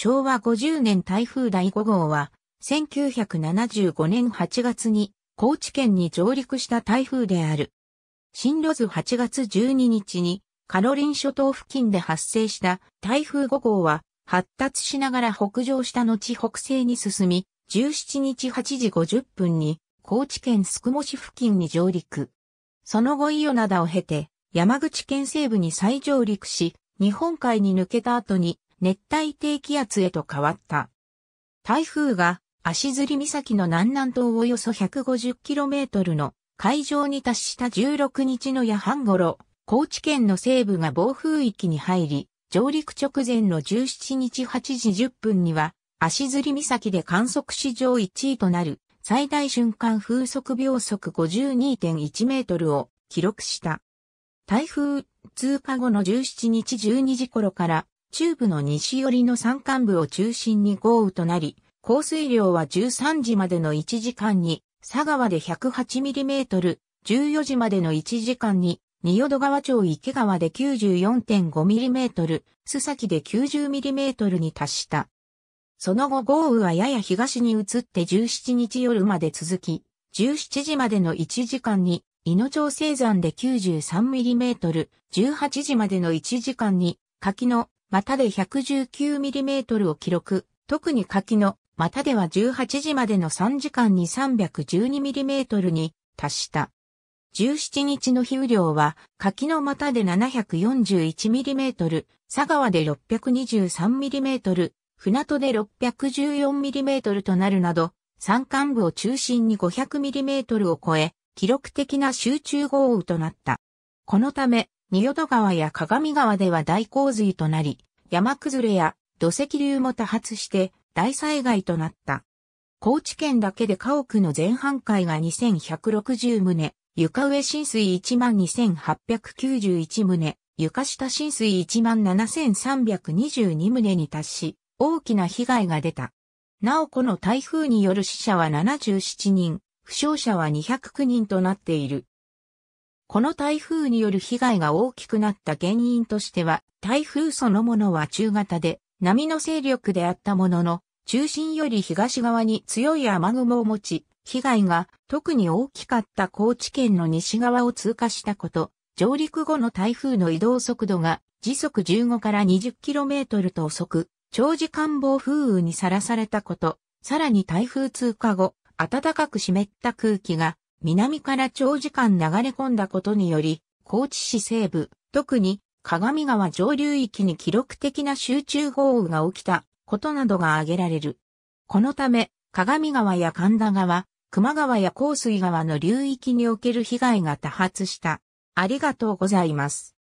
昭和50年台風第5号は、1975年8月に高知県に上陸した台風である。進路図8月12日にカロリン諸島付近で発生した台風5号は発達しながら北上した後北西に進み、17日8時50分に高知県宿毛市付近に上陸。その後伊予灘を経て山口県西部に再上陸し、日本海に抜けた後に熱帯低気圧へと変わった。台風が足摺岬の南南東およそ 150km の海上に達した16日の夜半頃、高知県の西部が暴風域に入り、上陸直前の17日8時10分には、足摺岬で観測史上1位となる最大瞬間風速秒速52.1メートルを記録した。台風通過後の17日12時頃から中部の西寄りの山間部を中心に豪雨となり、降水量は13時までの1時間に、佐川で1 0 8トル、14時までの1時間に、仁淀川町池川で9 4 5トル、須崎で9 0トルに達した。その後豪雨はやや東に移って17日夜まで続き、17時までの1時間に、伊野町青山で9 3トル、18時までの1時間に、柿の股で 119mm を記録、特に柿の股では18時までの3時間に 312mm に達した。17日の日雨量は柿の股で 741mm、佐川で 623mm、船戸で 614mm となるなど、山間部を中心に 500mm を超え、記録的な集中豪雨となった。このため、仁淀川や鏡川では大洪水となり、山崩れや土石流も多発して大災害となった。高知県だけで家屋の全半壊が2160棟、床上浸水12891棟、床下浸水17322棟に達し、大きな被害が出た。なおこの台風による死者は77人、負傷者は209人となっている。この台風による被害が大きくなった原因としては、台風そのものは中型で、波の勢力であったものの、中心より東側に強い雨雲を持ち、被害が特に大きかった高知県の西側を通過したこと、上陸後の台風の移動速度が時速15から 20km と遅く、長時間暴風雨にさらされたこと、さらに台風通過後、暖かく湿った空気が南から長時間流れ込んだことにより、高知市西部、特に鏡川上流域に記録的な集中豪雨が起きたことなどが挙げられる。このため、鏡川や神田川、熊川や香水川の流域における被害が多発した。ありがとうございます。